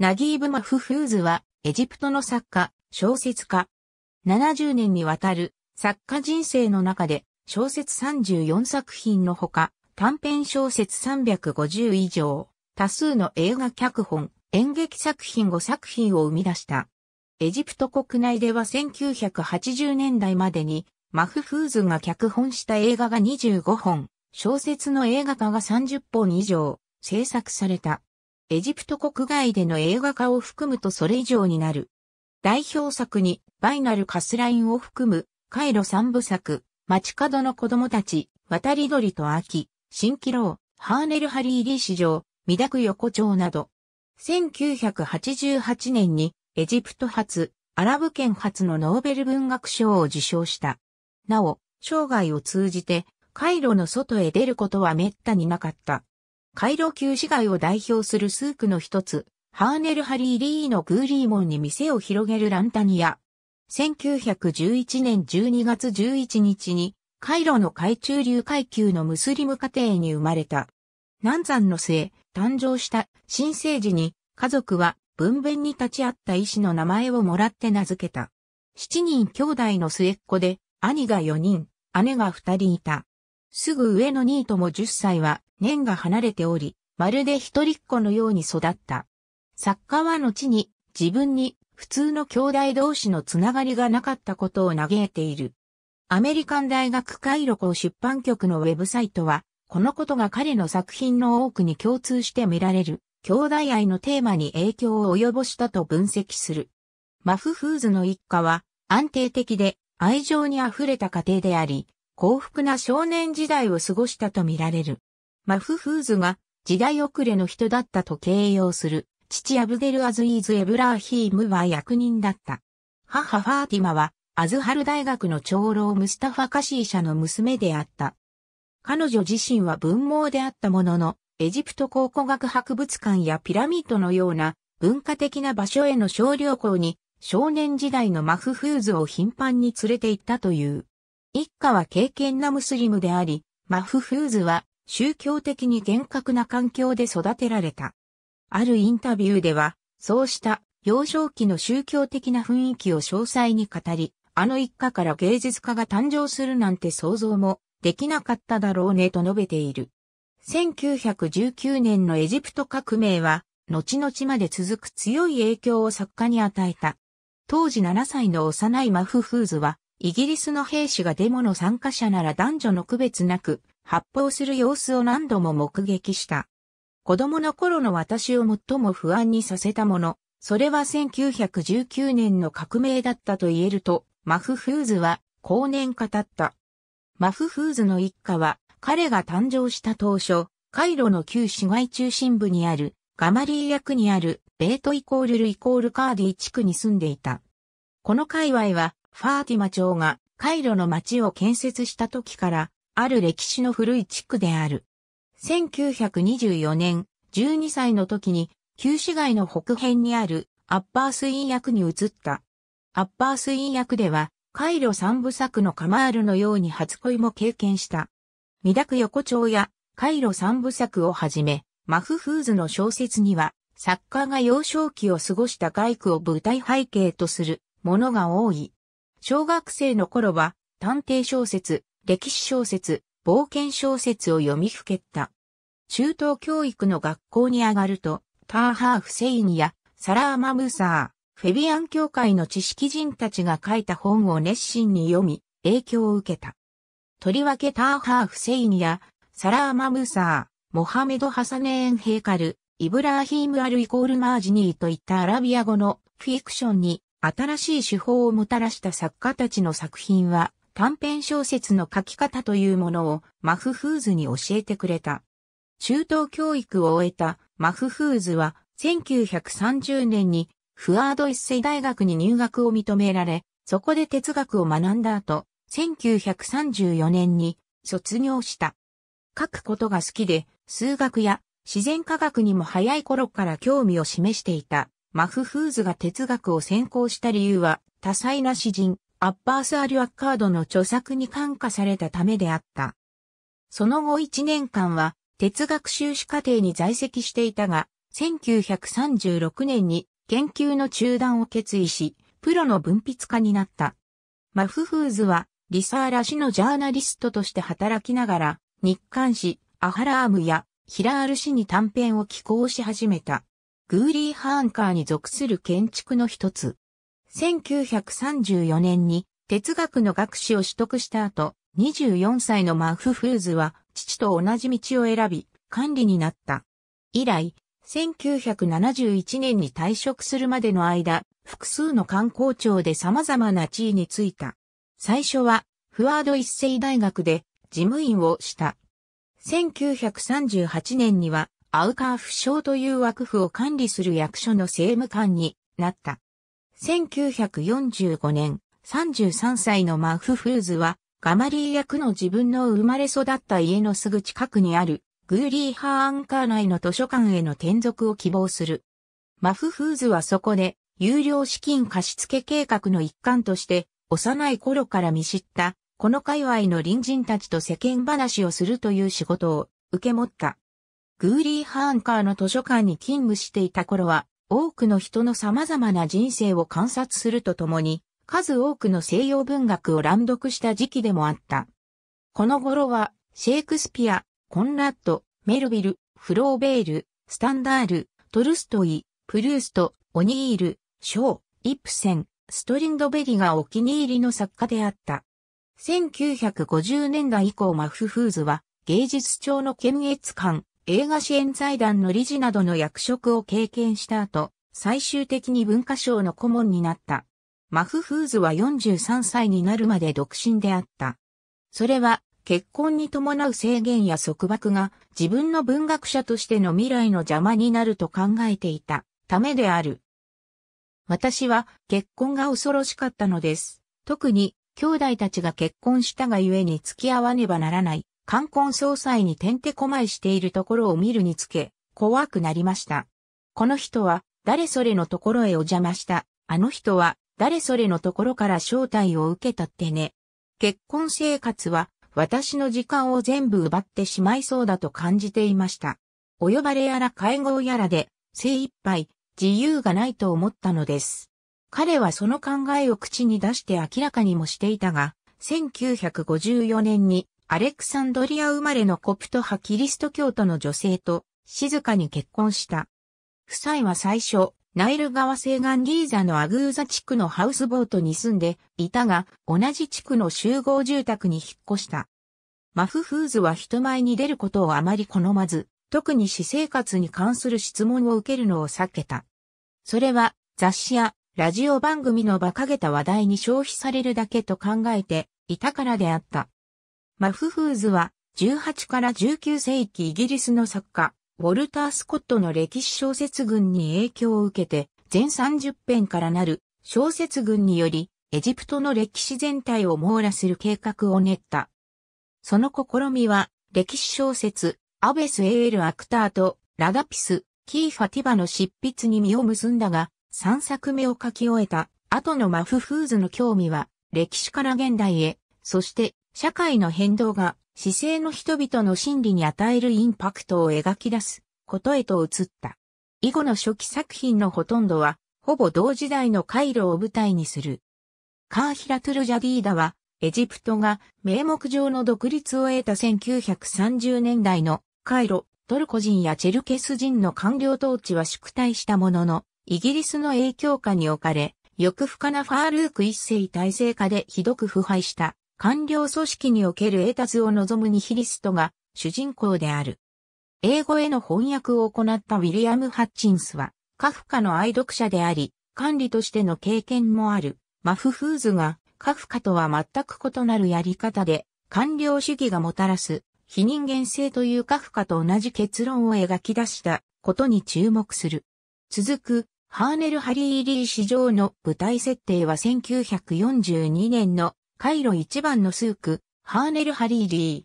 ナギーブ・マフフーズは、エジプトの作家、小説家。70年にわたる、作家人生の中で、小説34作品のほか、短編小説350以上、多数の映画脚本、演劇作品5作品を生み出した。エジプト国内では1980年代までに、マフフーズが脚本した映画が25本、小説の映画化が30本以上、制作された。エジプト国外での映画化を含むとそれ以上になる。代表作に、バイナルカスラインを含む、カイロ三部作、街角の子供たち、渡り鳥と秋、新気楼、ハーネルハリーリー市場、ミダク横丁など。1988年に、エジプト初、アラブ圏初のノーベル文学賞を受賞した。なお、生涯を通じて、カイロの外へ出ることは滅多になかった。カイロ旧市街を代表するスークの一つ、ハーネルハリー・リーのグーリーンに店を広げるランタニア。1911年12月11日に、カイロの海中流階級のムスリム家庭に生まれた。南山の末、誕生した新生児に、家族は分娩に立ち会った医師の名前をもらって名付けた。7人兄弟の末っ子で、兄が4人、姉が2人いた。すぐ上のニートも10歳は年が離れており、まるで一人っ子のように育った。作家は後に自分に普通の兄弟同士のつながりがなかったことを嘆いている。アメリカン大学回路校出版局のウェブサイトは、このことが彼の作品の多くに共通して見られる、兄弟愛のテーマに影響を及ぼしたと分析する。マフフーズの一家は、安定的で愛情に溢れた家庭であり、幸福な少年時代を過ごしたとみられる。マフフーズが時代遅れの人だったと形容する父アブデルアズイーズ・エブラーヒームは役人だった。母ファーティマはアズハル大学の長老ムスタファカシー社の娘であった。彼女自身は文盲であったものの、エジプト考古学博物館やピラミッドのような文化的な場所への小旅行に少年時代のマフフーズを頻繁に連れて行ったという。一家は敬虔なムスリムであり、マフフーズは宗教的に厳格な環境で育てられた。あるインタビューでは、そうした幼少期の宗教的な雰囲気を詳細に語り、あの一家から芸術家が誕生するなんて想像もできなかっただろうねと述べている。1919年のエジプト革命は、後々まで続く強い影響を作家に与えた。当時7歳の幼いマフフーズは、イギリスの兵士がデモの参加者なら男女の区別なく発砲する様子を何度も目撃した。子供の頃の私を最も不安にさせたもの、それは1919年の革命だったと言えると、マフフーズは後年語った。マフフーズの一家は、彼が誕生した当初、カイロの旧市街中心部にある、ガマリー役にある、ベートイコールルイコールカーディ地区に住んでいた。この界隈は、ファーティマ町がカイロの町を建設した時から、ある歴史の古い地区である。1924年、12歳の時に、旧市街の北辺にあるアッパースイン役に移った。アッパースイン役では、カイロ三部作のカマールのように初恋も経験した。ミダク横丁やカイロ三部作をはじめ、マフフーズの小説には、作家が幼少期を過ごした外区を舞台背景とするものが多い。小学生の頃は探偵小説、歴史小説、冒険小説を読みふけった。中等教育の学校に上がると、ターハー・フセイニやサラー・マムサー、フェビアン教会の知識人たちが書いた本を熱心に読み、影響を受けた。とりわけターハー・フセイニやサラー・マムサー、モハメド・ハサネーン・ヘイカル、イブラーヒーム・アル・イコール・マージニーといったアラビア語のフィクションに新しい手法をもたらした作家たちの作品は、短編小説の書き方というものをマフフーズに教えてくれた。中等教育を終えたマフフーズは1930年にフアード一イ大学に入学を認められ、そこで哲学を学んだ後、1934年に卒業した。書くことが好きで、数学や自然科学にも早い頃から興味を示していた。マフフーズが哲学を専攻した理由は、多彩な詩人、アッバース・アリュアッカードの著作に感化されたためであった。その後1年間は、哲学修士課程に在籍していたが、1936年に研究の中断を決意し、プロの文筆家になった。マフフーズは、リサーラ氏のジャーナリストとして働きながら、日刊誌、アハラームやヒラール氏に短編を寄稿し始めた。グーリー・ハーンカーに属する建築の一つ。1934年に哲学の学士を取得した後、24歳のマフフーズは父と同じ道を選び、管理になった。以来、1971年に退職するまでの間、複数の観光庁で様々な地位に就いた。最初は、フワード一世大学で事務員をした。1938年には、アウカーフ省という枠府を管理する役所の政務官になった。1945年、33歳のマフフーズは、ガマリー役の自分の生まれ育った家のすぐ近くにある、グーリーハーアンカー内の図書館への転属を希望する。マフフーズはそこで、有料資金貸付計画の一環として、幼い頃から見知った、この界隈の隣人たちと世間話をするという仕事を受け持った。グーリー・ハーンカーの図書館に勤務していた頃は、多くの人の様々な人生を観察するとともに、数多くの西洋文学を乱読した時期でもあった。この頃は、シェイクスピア、コンラッド、メルビル、フローベール、スタンダール、トルストイ、プルースト、オニール、ショー、イプセン、ストリンドベリがお気に入りの作家であった。1950年代以降マフフーズは芸術調の検閲官、映画支援財団の理事などの役職を経験した後、最終的に文化省の顧問になった。マフフーズは43歳になるまで独身であった。それは、結婚に伴う制限や束縛が自分の文学者としての未来の邪魔になると考えていたためである。私は結婚が恐ろしかったのです。特に兄弟たちが結婚したがゆえに付き合わねばならない冠婚葬祭にてんてこまいしているところを見るにつけ、怖くなりました。この人は、誰それのところへお邪魔した。あの人は、誰それのところから招待を受けたってね。結婚生活は、私の時間を全部奪ってしまいそうだと感じていました。お呼ばれやら会合やらで、精一杯、自由がないと思ったのです。彼はその考えを口に出して明らかにもしていたが、1954年にアレクサンドリア生まれのコプト派キリスト教徒の女性と静かに結婚した。夫妻は最初、ナイル川西岸ギーザのアグーザ地区のハウスボートに住んでいたが、同じ地区の集合住宅に引っ越した。マフフーズは人前に出ることをあまり好まず、特に私生活に関する質問を受けるのを避けた。それは雑誌やラジオ番組の馬鹿げた話題に消費されるだけと考えていたからであった。マフフーズは18から19世紀イギリスの作家、ウォルター・スコットの歴史小説群に影響を受けて、全30編からなる小説群により、エジプトの歴史全体を網羅する計画を練った。その試みは、歴史小説、アベス・エール・アクターと、ラダピス、キー・ファティバの執筆に身を結んだが、3作目を書き終えた後のマフフーズの興味は、歴史から現代へ、そして社会の変動が、市政の人々の心理に与えるインパクトを描き出すことへと移った。以後の初期作品のほとんどは、ほぼ同時代のカイロを舞台にする。カーヒラトゥルジャディーダは、エジプトが名目上の独立を得た1930年代のカイロ、トルコ人やチェルケス人の官僚統治は縮退したものの、イギリスの影響下に置かれ、不深なファールーク一世体制下でひどく腐敗した。官僚組織におけるタズを望むニヒリストが主人公である。英語への翻訳を行ったウィリアム・ハッチンスは、カフカの愛読者であり、管理としての経験もある、マフフーズが、カフカとは全く異なるやり方で、官僚主義がもたらす、非人間性というカフカと同じ結論を描き出したことに注目する。続く、ハーネル・ハリー・リー史上の舞台設定は1942年のカイロ一番のスーク、ハーネル・ハリーリー。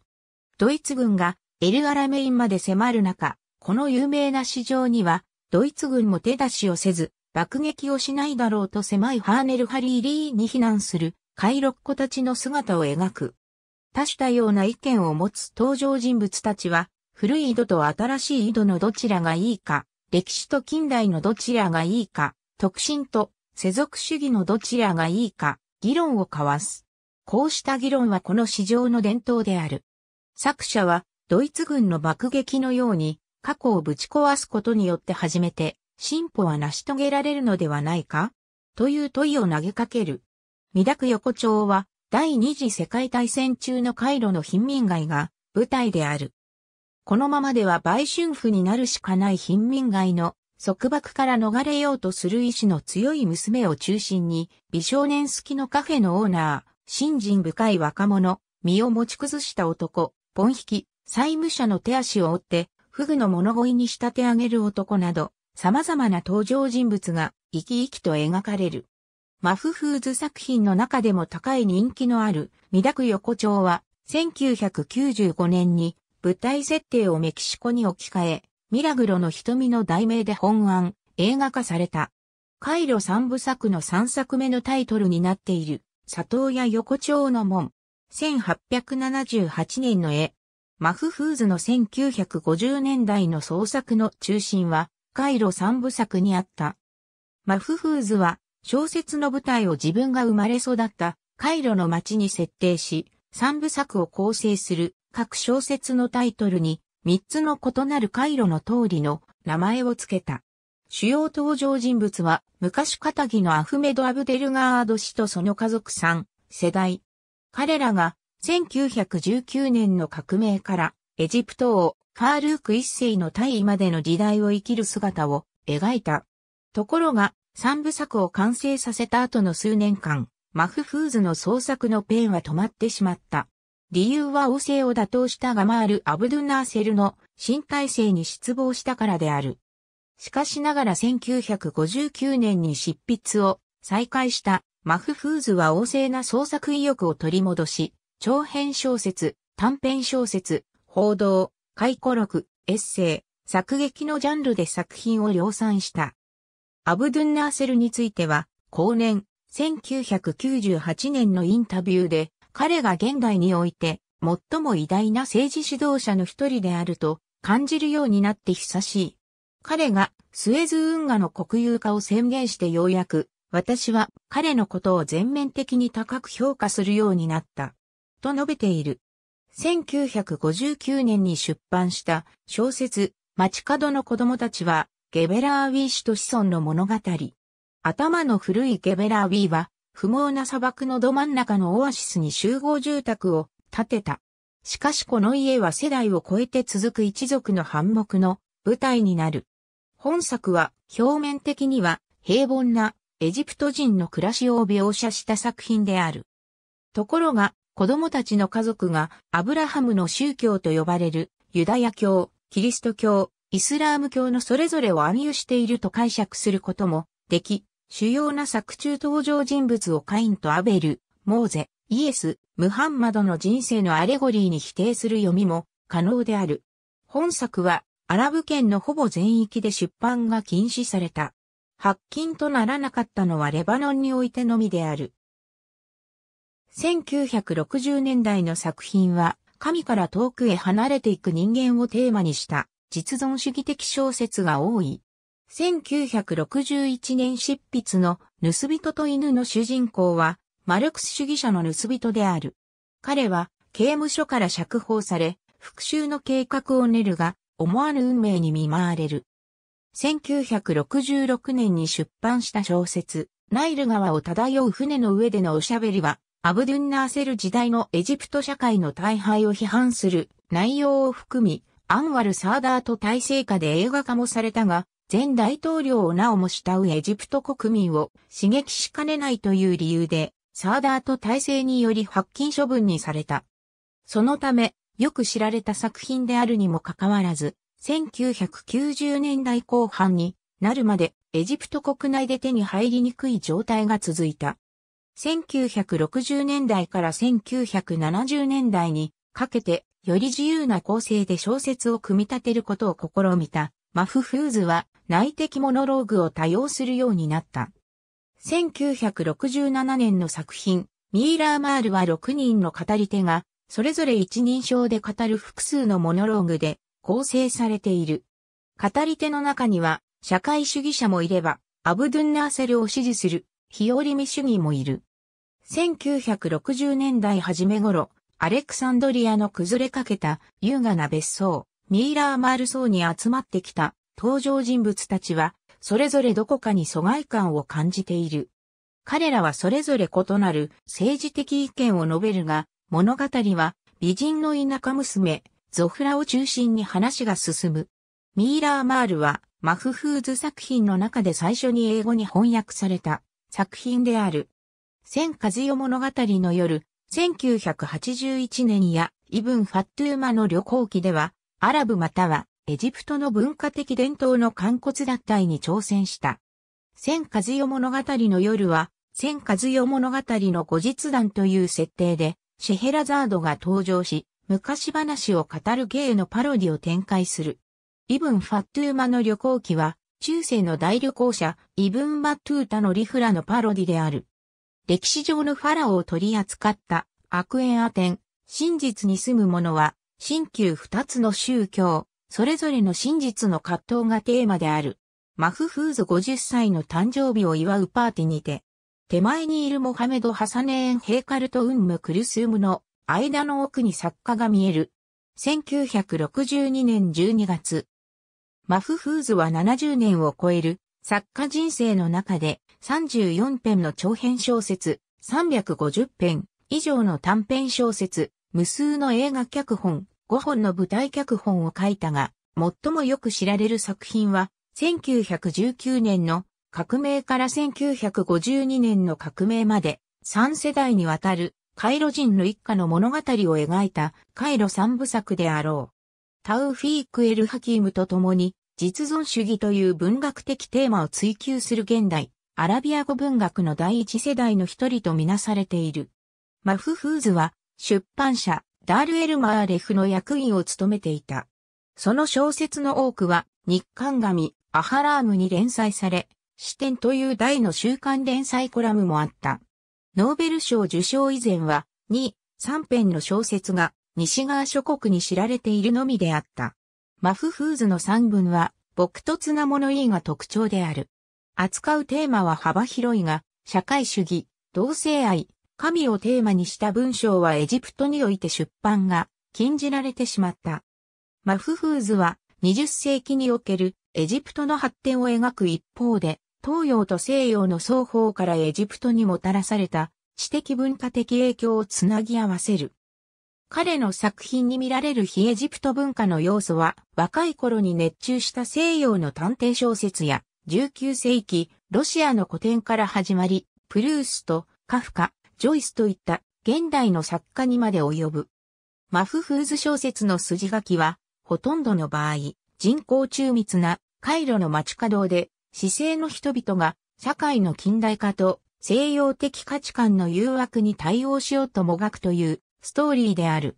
ドイツ軍がエル・アラメインまで迫る中、この有名な市場には、ドイツ軍も手出しをせず、爆撃をしないだろうと狭いハーネル・ハリーリーに避難する、カイロッコたちの姿を描く。多種多様な意見を持つ登場人物たちは、古い井戸と新しい井戸のどちらがいいか、歴史と近代のどちらがいいか、特進と世俗主義のどちらがいいか、議論を交わす。こうした議論はこの市場の伝統である。作者は、ドイツ軍の爆撃のように、過去をぶち壊すことによって初めて、進歩は成し遂げられるのではないかという問いを投げかける。磨濁横丁は、第二次世界大戦中のカイロの貧民街が舞台である。このままでは売春婦になるしかない貧民街の束縛から逃れようとする意志の強い娘を中心に美少年好きのカフェのオーナー、信心深い若者、身を持ち崩した男、ポン引き、債務者の手足を追って、フグの物乞いに仕立て上げる男など、様々な登場人物が生き生きと描かれる。マフフーズ作品の中でも高い人気のある、ミダク横丁は、1995年に舞台設定をメキシコに置き換え、ミラグロの瞳の題名で本案、映画化された。カイロ三部作の三作目のタイトルになっている。里親横丁の門。1878年の絵。マフフーズの1950年代の創作の中心は、カイロ三部作にあった。マフフーズは、小説の舞台を自分が生まれ育ったカイロの街に設定し、三部作を構成する各小説のタイトルに、三つの異なるカイロの通りの名前を付けた。主要登場人物は、昔仇のアフメド・アブデルガード氏とその家族3世代。彼らが、1919年の革命から、エジプトをカールーク一世の退位までの時代を生きる姿を描いた。ところが、三部作を完成させた後の数年間、マフフーズの創作のペンは止まってしまった。理由は王政を打倒したガマール・アブドゥナーセルの新体制に失望したからである。しかしながら1959年に執筆を再開したマフフーズは旺盛な創作意欲を取り戻し、長編小説、短編小説、報道、回顧録、エッセイ、作劇のジャンルで作品を量産した。アブドゥンナーセルについては、後年、1998年のインタビューで、彼が現代において、最も偉大な政治指導者の一人であると感じるようになって久しい。彼がスエズ運河の国有化を宣言してようやく、私は彼のことを全面的に高く評価するようになった。と述べている。1959年に出版した小説、街角の子供たちは、ゲベラー・ウィー氏と子孫の物語。頭の古いゲベラー・ウィーは、不毛な砂漠のど真ん中のオアシスに集合住宅を建てた。しかしこの家は世代を超えて続く一族の反目の舞台になる。本作は表面的には平凡なエジプト人の暮らしを描写した作品である。ところが子供たちの家族がアブラハムの宗教と呼ばれるユダヤ教、キリスト教、イスラーム教のそれぞれを暗喩していると解釈することもでき、主要な作中登場人物をカインとアベル、モーゼ、イエス、ムハンマドの人生のアレゴリーに否定する読みも可能である。本作はアラブ圏のほぼ全域で出版が禁止された。発禁とならなかったのはレバノンにおいてのみである。1960年代の作品は、神から遠くへ離れていく人間をテーマにした実存主義的小説が多い。1961年執筆の盗人と犬の主人公は、マルクス主義者の盗人である。彼は刑務所から釈放され、復讐の計画を練るが、思わぬ運命に見舞われる。1966年に出版した小説、ナイル川を漂う船の上でのおしゃべりは、アブドゥンナーセル時代のエジプト社会の大敗を批判する内容を含み、アンワル・サーダーと体制下で映画化もされたが、前大統領をなおも慕うエジプト国民を刺激しかねないという理由で、サーダーと体制により発禁処分にされた。そのため、よく知られた作品であるにもかかわらず、1990年代後半になるまでエジプト国内で手に入りにくい状態が続いた。1960年代から1970年代にかけてより自由な構成で小説を組み立てることを試みたマフフーズは内的モノローグを多用するようになった。1967年の作品ミーラーマールは6人の語り手がそれぞれ一人称で語る複数のモノローグで構成されている。語り手の中には、社会主義者もいれば、アブドゥンナーセルを支持する、日和見主義もいる。1960年代初め頃、アレクサンドリアの崩れかけた優雅な別荘、ミーラーマール荘に集まってきた登場人物たちは、それぞれどこかに疎外感を感じている。彼らはそれぞれ異なる政治的意見を述べるが、物語は美人の田舎娘、ゾフラを中心に話が進む。ミーラー・マールはマフフーズ作品の中で最初に英語に翻訳された作品である。千和代物語の夜、1981年やイブン・ファットゥーマの旅行記では、アラブまたはエジプトの文化的伝統の観骨脱退に挑戦した。千和代物語の夜は、千和代物語の後日談という設定で、シェヘラザードが登場し、昔話を語る芸のパロディを展開する。イブン・ファットゥーマの旅行記は、中世の大旅行者、イブン・バトゥータのリフラのパロディである。歴史上のファラオを取り扱った悪縁アテン、真実に住む者は、新旧二つの宗教、それぞれの真実の葛藤がテーマである。マフフーズ50歳の誕生日を祝うパーティーにて、手前にいるモハメド・ハサネーン・ヘイカルとウンム・クルスームの間の奥に作家が見える。1962年12月。マフフーズは70年を超える作家人生の中で34編の長編小説、350編以上の短編小説、無数の映画脚本、5本の舞台脚本を書いたが、最もよく知られる作品は1919年の革命から1952年の革命まで3世代にわたるカイロ人の一家の物語を描いたカイロ三部作であろう。タウフィーク・エル・ハキームと共に実存主義という文学的テーマを追求する現代、アラビア語文学の第一世代の一人とみなされている。マフフーズは出版社ダール・エルマーレフの役員を務めていた。その小説の多くは日刊紙アハラームに連載され、視点という大の週刊連載コラムもあった。ノーベル賞受賞以前は、2、3編の小説が西側諸国に知られているのみであった。マフフーズの3文は、朴突な物言いが特徴である。扱うテーマは幅広いが、社会主義、同性愛、神をテーマにした文章はエジプトにおいて出版が禁じられてしまった。マフフーズは20世紀におけるエジプトの発展を描く一方で、東洋と西洋の双方からエジプトにもたらされた知的文化的影響をつなぎ合わせる。彼の作品に見られる非エジプト文化の要素は若い頃に熱中した西洋の探偵小説や19世紀ロシアの古典から始まり、プルースとカフカ、ジョイスといった現代の作家にまで及ぶ。マフフーズ小説の筋書きはほとんどの場合人口中密なカイロの街角で市勢の人々が社会の近代化と西洋的価値観の誘惑に対応しようともがくというストーリーである。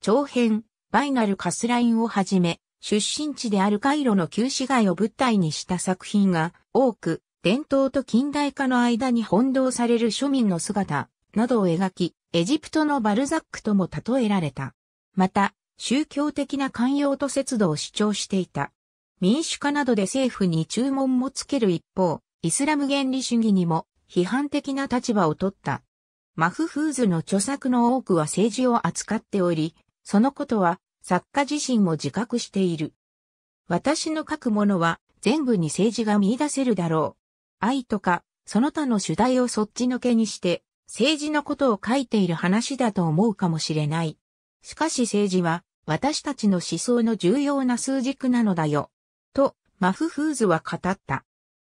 長編、バイナルカスラインをはじめ、出身地であるカイロの旧市街を舞台にした作品が多く、伝統と近代化の間に翻弄される庶民の姿などを描き、エジプトのバルザックとも例えられた。また、宗教的な寛容と節度を主張していた。民主化などで政府に注文もつける一方、イスラム原理主義にも批判的な立場を取った。マフフーズの著作の多くは政治を扱っており、そのことは作家自身も自覚している。私の書くものは全部に政治が見出せるだろう。愛とか、その他の主題をそっちのけにして、政治のことを書いている話だと思うかもしれない。しかし政治は私たちの思想の重要な数軸なのだよ。と、マフフーズは語った。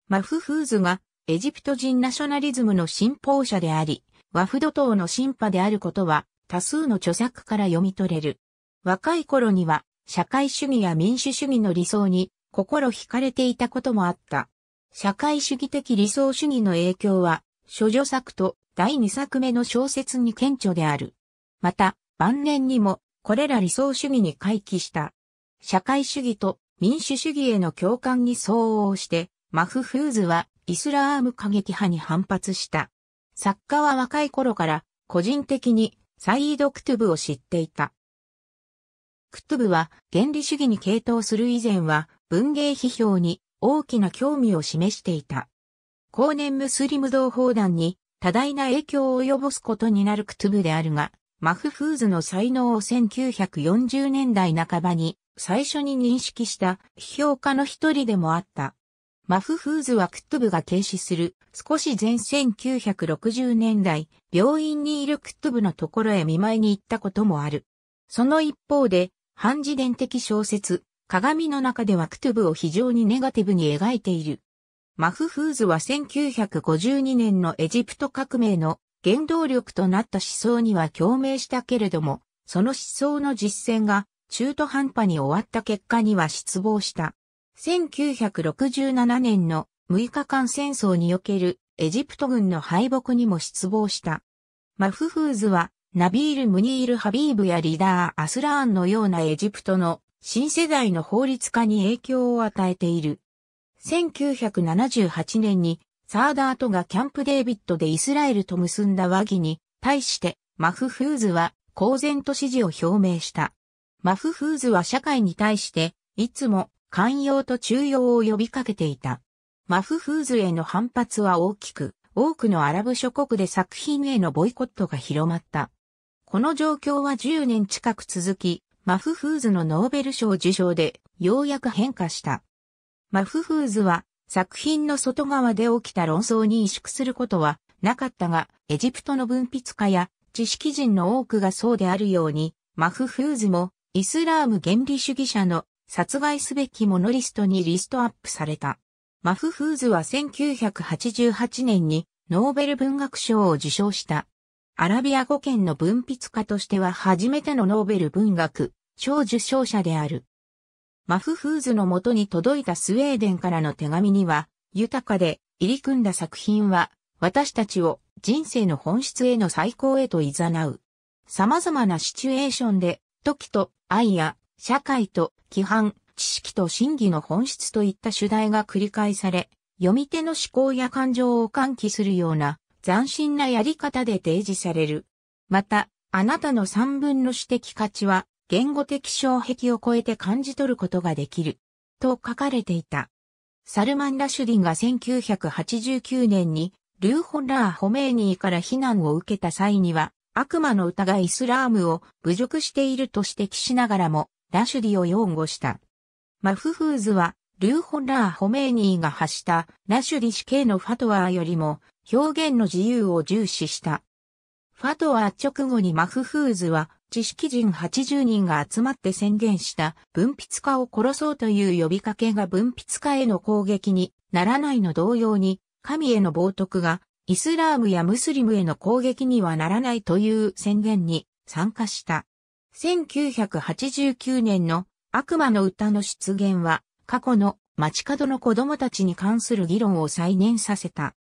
マフフーズがエジプト人ナショナリズムの信奉者であり、ワフド党の信派であることは多数の著作から読み取れる。若い頃には社会主義や民主主義の理想に心惹かれていたこともあった。社会主義的理想主義の影響は、諸女作と第2作目の小説に顕著である。また、晩年にもこれら理想主義に回帰した。社会主義と民主主義への共感に相応して、マフフーズはイスラーム過激派に反発した。作家は若い頃から個人的にサイード・クトゥブを知っていた。クトゥブは原理主義に傾倒する以前は文芸批評に大きな興味を示していた。後年ムスリム同胞団に多大な影響を及ぼすことになるクトゥブであるが、マフフーズの才能を1940年代半ばに最初に認識した批評家の一人でもあった。マフフーズはクットブが軽視する少し前1960年代、病院にいるクットブのところへ見舞いに行ったこともある。その一方で、反自伝的小説、鏡の中ではクトゥブを非常にネガティブに描いている。マフフーズは1952年のエジプト革命の原動力となった思想には共鳴したけれども、その思想の実践が中途半端に終わった結果には失望した。1967年の6日間戦争におけるエジプト軍の敗北にも失望した。マフフーズはナビール・ムニール・ハビーブやリダー・アスラーンのようなエジプトの新世代の法律家に影響を与えている。1978年にサーダートがキャンプデービッドでイスラエルと結んだ和議に対してマフフーズは公然と支持を表明した。マフフーズは社会に対して、いつも寛容と中庸を呼びかけていた。マフフーズへの反発は大きく、多くのアラブ諸国で作品へのボイコットが広まった。この状況は10年近く続き、マフフーズのノーベル賞受賞でようやく変化した。マフフーズは作品の外側で起きた論争に萎縮することはなかったが、エジプトの文筆家や知識人の多くがそうであるように、マフフーズもイスラーム原理主義者の殺害すべきものリストにリストアップされた。マフフーズは1988年にノーベル文学賞を受賞した。アラビア語圏の文筆家としては初めてのノーベル文学賞受賞者である。マフフーズの元に届いたスウェーデンからの手紙には、豊かで入り組んだ作品は、私たちを人生の本質への最高へと誘う。様々なシチュエーションで時と愛や社会と規範、知識と真偽の本質といった主題が繰り返され、読み手の思考や感情を喚起するような斬新なやり方で提示される。また、あなたの三分の指摘価値は言語的障壁を超えて感じ取ることができる。と書かれていた。サルマン・ラシュディンが1989年にルーホラー・ホメーニーから非難を受けた際には、悪魔の歌がイスラームを侮辱していると指摘しながらも、ラシュディを擁護した。マフフーズは、ルーホラー・ホメーニーが発したラシュディ死刑のファトワーよりも表現の自由を重視した。ファトワー直後にマフフーズは知識人80人が集まって宣言した文筆家を殺そうという呼びかけが文筆家への攻撃にならないの同様に神への冒涜がイスラームやムスリムへの攻撃にはならないという宣言に参加した。1989年の悪魔の歌の出現は過去の街角の子供たちに関する議論を再燃させた。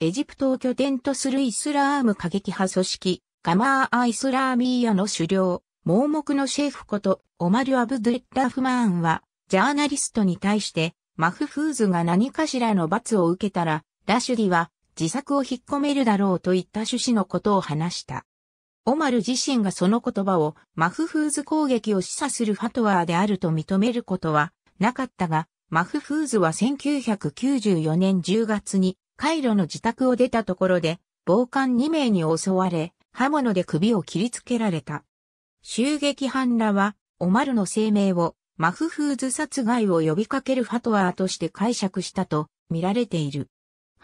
エジプトを拠点とするイスラーム過激派組織、ガマー・ア・イスラーミーヤの首領、盲目のシェフこと、オマリュ・アブドゥッラフマーンは、ジャーナリストに対して、マフフーズが何かしらの罰を受けたら、ラシュディは、自作を引っ込めるだろうといった趣旨のことを話した。オマル自身がその言葉をマフフーズ攻撃を示唆するファトワーであると認めることはなかったが、マフフーズは1994年10月にカイロの自宅を出たところで暴漢2名に襲われ、刃物で首を切りつけられた。襲撃犯らは、オマルの声明をマフフーズ殺害を呼びかけるファトワーとして解釈したと見られている。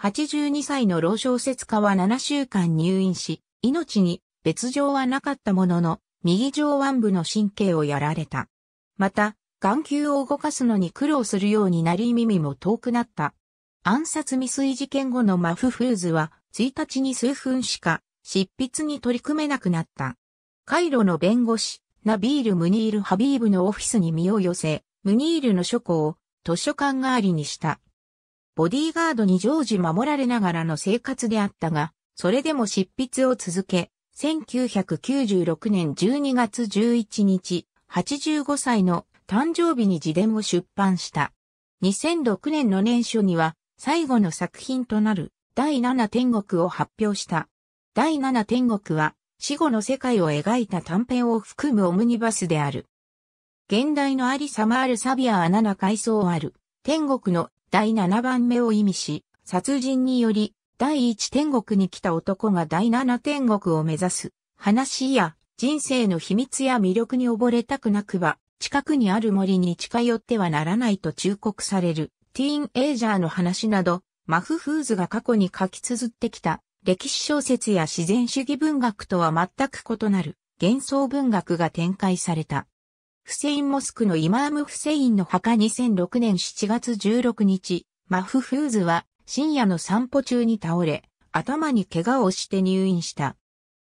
82歳の老小説家は7週間入院し、命に別状はなかったものの、右上腕部の神経をやられた。また、眼球を動かすのに苦労するようになり耳も遠くなった。暗殺未遂事件後のマフフーズは、1日に数分しか執筆に取り組めなくなった。カイロの弁護士、ナビール・ムニール・ハビーブのオフィスに身を寄せ、ムニールの書庫を図書館代わりにした。ボディーガードに常時守られながらの生活であったが、それでも執筆を続け、1996年12月11日、85歳の誕生日に自伝を出版した。2006年の年初には、最後の作品となる、第七天国を発表した。第七天国は、死後の世界を描いた短編を含むオムニバスである。現代のありさまあるサビアナナ階層ある、天国の第7番目を意味し、殺人により、第一天国に来た男が第七天国を目指す、話や、人生の秘密や魅力に溺れたくなくば、近くにある森に近寄ってはならないと忠告される、ティーンエイジャーの話など、マフフーズが過去に書き綴ってきた、歴史小説や自然主義文学とは全く異なる、幻想文学が展開された。フセインモスクのイマーム・フセインの墓2006年7月16日、マフフーズは深夜の散歩中に倒れ、頭に怪我をして入院した。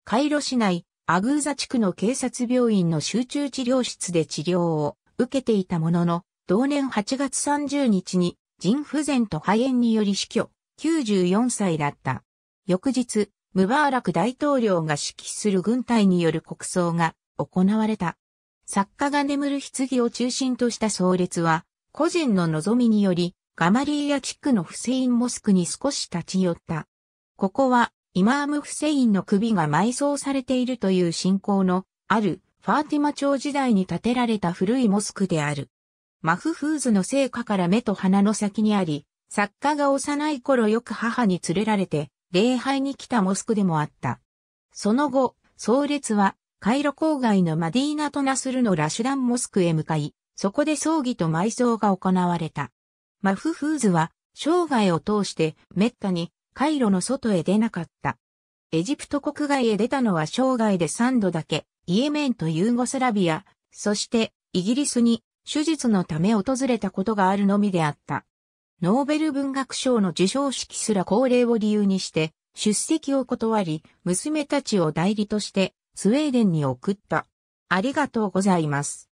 カイロ市内、アグーザ地区の警察病院の集中治療室で治療を受けていたものの、同年8月30日に腎不全と肺炎により死去、94歳だった。翌日、ムバーラク大統領が指揮する軍隊による国葬が行われた。作家が眠る棺を中心とした葬列は、個人の望みにより、ガマリーヤ地区のフセインモスクに少し立ち寄った。ここは、イマーム・フセインの首が埋葬されているという信仰のあるファーティマ朝時代に建てられた古いモスクである。マフフーズの成果から目と鼻の先にあり、作家が幼い頃よく母に連れられて、礼拝に来たモスクでもあった。その後、葬列はカイロ郊外のマディーナとナスルのラシュダンモスクへ向かい、そこで葬儀と埋葬が行われた。マフフーズは、生涯を通して滅多にカイロの外へ出なかった。エジプト国外へ出たのは生涯で3度だけ、イエメンとユーゴスラビア、そしてイギリスに手術のため訪れたことがあるのみであった。ノーベル文学賞の受賞式すら高齢を理由にして、出席を断り、娘たちを代理としてスウェーデンに送った。ありがとうございます。